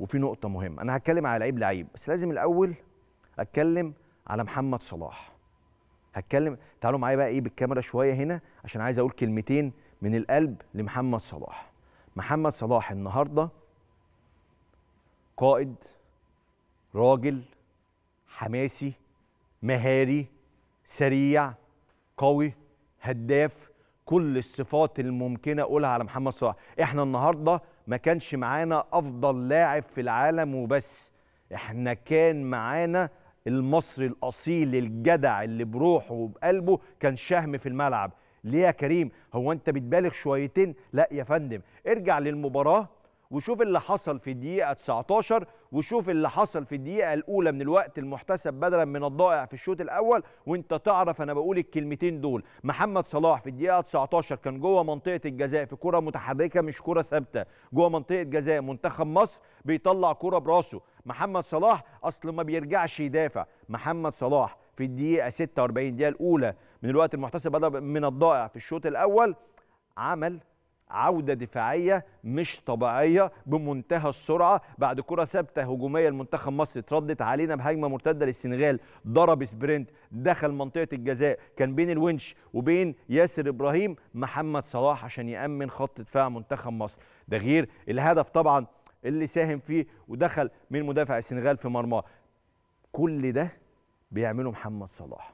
وفي نقطه مهمه انا هتكلم على لعيب لعيب بس لازم الاول اتكلم على محمد صلاح هتكلم تعالوا معايا بقى ايه بالكاميرا شويه هنا عشان عايز اقول كلمتين من القلب لمحمد صلاح محمد صلاح النهارده قائد راجل حماسي مهاري سريع قوي هداف كل الصفات الممكنه اقولها على محمد صلاح احنا النهارده ما كانش معانا افضل لاعب في العالم وبس احنا كان معانا المصري الاصيل الجدع اللي بروحه وبقلبه كان شهم في الملعب ليه يا كريم هو انت بتبالغ شويتين لا يا فندم ارجع للمباراه وشوف اللي حصل في الدقيقة 19 وشوف اللي حصل في الدقيقة الأولى من الوقت المحتسب بدلا من الضائع في الشوط الأول وأنت تعرف أنا بقول الكلمتين دول محمد صلاح في الدقيقة 19 كان جوه منطقة الجزاء في كرة متحركة مش كرة ثابتة جوه منطقة جزاء منتخب مصر بيطلع كرة براسه محمد صلاح أصل ما بيرجعش يدافع محمد صلاح في الدقيقة 46 دقيقة الأولى من الوقت المحتسب بدلا من الضائع في الشوط الأول عمل عودة دفاعية مش طبيعية بمنتهى السرعة بعد كرة ثابتة هجومية لمنتخب مصر اتردت علينا بهجمة مرتدة للسنغال ضرب سبرنت دخل منطقة الجزاء كان بين الونش وبين ياسر إبراهيم محمد صلاح عشان يأمن خط دفاع منتخب مصر ده غير الهدف طبعا اللي ساهم فيه ودخل من مدافع السنغال في مرماه كل ده بيعمله محمد صلاح